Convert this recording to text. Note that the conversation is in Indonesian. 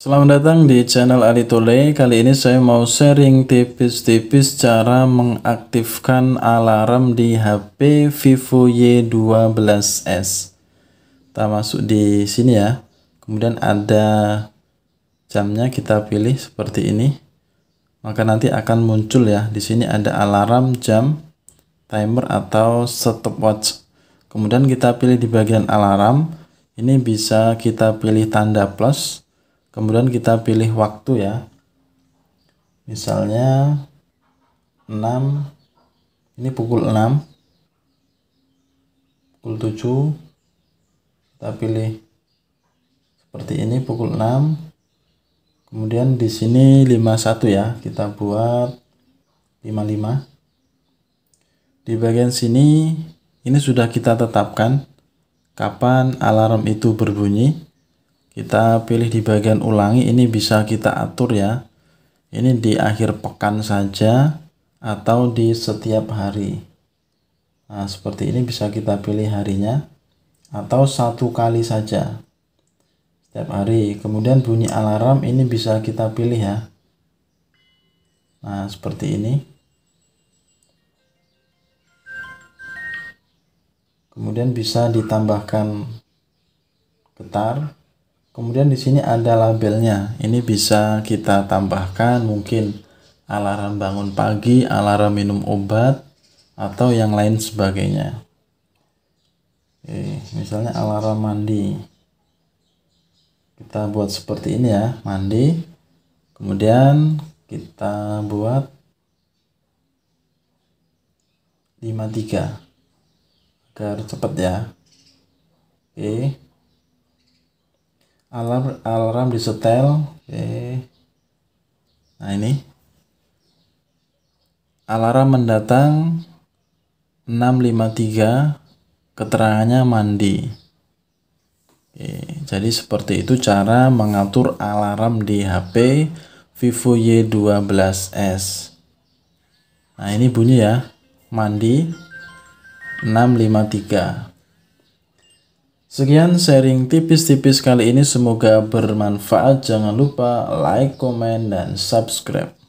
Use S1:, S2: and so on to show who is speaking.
S1: Selamat datang di channel Ali Tole. Kali ini saya mau sharing tipis-tipis cara mengaktifkan alarm di HP Vivo Y12s. Kita masuk di sini ya. Kemudian ada jamnya kita pilih seperti ini. Maka nanti akan muncul ya. Di sini ada alarm, jam, timer atau stopwatch. Kemudian kita pilih di bagian alarm. Ini bisa kita pilih tanda plus kemudian kita pilih waktu ya misalnya 6 ini pukul 6 pukul 7 kita pilih seperti ini pukul 6 kemudian di sini 51 ya kita buat 55 di bagian sini ini sudah kita tetapkan kapan alarm itu berbunyi kita pilih di bagian ulangi ini bisa kita atur ya ini di akhir pekan saja atau di setiap hari nah seperti ini bisa kita pilih harinya atau satu kali saja setiap hari kemudian bunyi alarm ini bisa kita pilih ya nah seperti ini kemudian bisa ditambahkan getar Kemudian di sini ada labelnya. Ini bisa kita tambahkan mungkin alarm bangun pagi, alarm minum obat, atau yang lain sebagainya. Oke, eh, misalnya alarm mandi. Kita buat seperti ini ya, mandi. Kemudian kita buat 53 agar cepat ya. alarm alarm disetel oke nah ini alarm mendatang 653 keterangannya mandi Oke, jadi seperti itu cara mengatur alarm di HP Vivo Y12s nah ini bunyi ya mandi 653 Sekian sharing tipis-tipis kali ini, semoga bermanfaat. Jangan lupa like, comment, dan subscribe.